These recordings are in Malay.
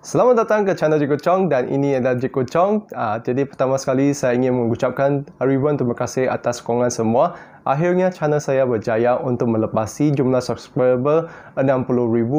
Selamat datang ke channel Jiko Chong dan ini adalah Jiko Chong. Uh, jadi pertama sekali saya ingin mengucapkan ribuan terima kasih atas sokongan semua. Akhirnya channel saya berjaya untuk melepasi jumlah subscriber 60,000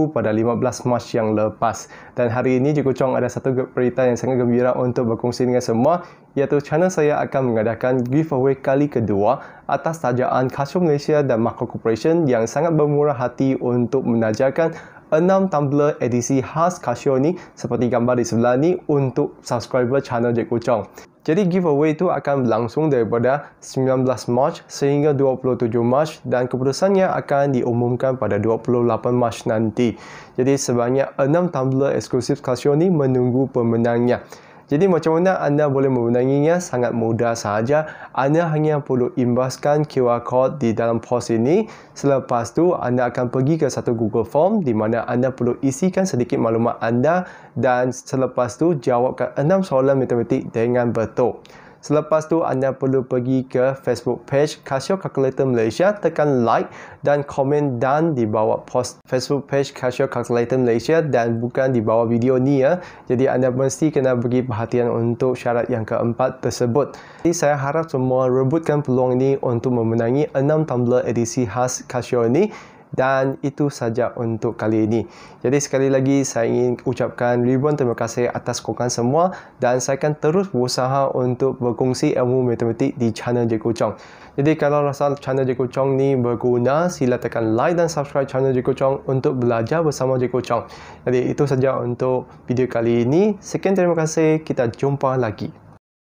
pada 15 Mac yang lepas. Dan hari ini Jiko Chong ada satu berita yang sangat gembira untuk berkongsi dengan semua iaitu channel saya akan mengadakan giveaway kali kedua atas tajaan Kasum Malaysia dan Makro Corporation yang sangat bermurah hati untuk menajarkan Enam tumbler edisi khas Casio ni seperti gambar di sebelah ni untuk subscriber channel Jack Kuchong. Jadi giveaway tu akan berlangsung daripada 19 Mac sehingga 27 Mac dan keputusannya akan diumumkan pada 28 Mac nanti. Jadi sebanyak enam tumbler eksklusif Casio ni menunggu pemenangnya. Jadi macam mana anda boleh menggunakannya Sangat mudah sahaja. Anda hanya perlu imbaskan QR code di dalam pos ini. Selepas tu anda akan pergi ke satu Google Form di mana anda perlu isikan sedikit maklumat anda dan selepas tu jawabkan enam soalan matematik dengan betul. Selepas tu anda perlu pergi ke Facebook page Casio Calculator Malaysia, tekan like dan komen dan di bawah post Facebook page Casio Calculator Malaysia dan bukan di bawah video ni ya. Jadi anda mesti kena bagi perhatian untuk syarat yang keempat tersebut. Jadi saya harap semua rebutkan peluang ini untuk memenangi enam tumbler edisi khas Casio ini dan itu sahaja untuk kali ini. Jadi sekali lagi saya ingin ucapkan ribuan terima kasih atas sokongan semua dan saya akan terus berusaha untuk berkongsi ilmu matematik di channel Jeku Chong. Jadi kalau rasa channel Jeku Chong ni berguna, sila tekan like dan subscribe channel Jeku Chong untuk belajar bersama Jeku Chong. Jadi itu sahaja untuk video kali ini. Sekian terima kasih, kita jumpa lagi.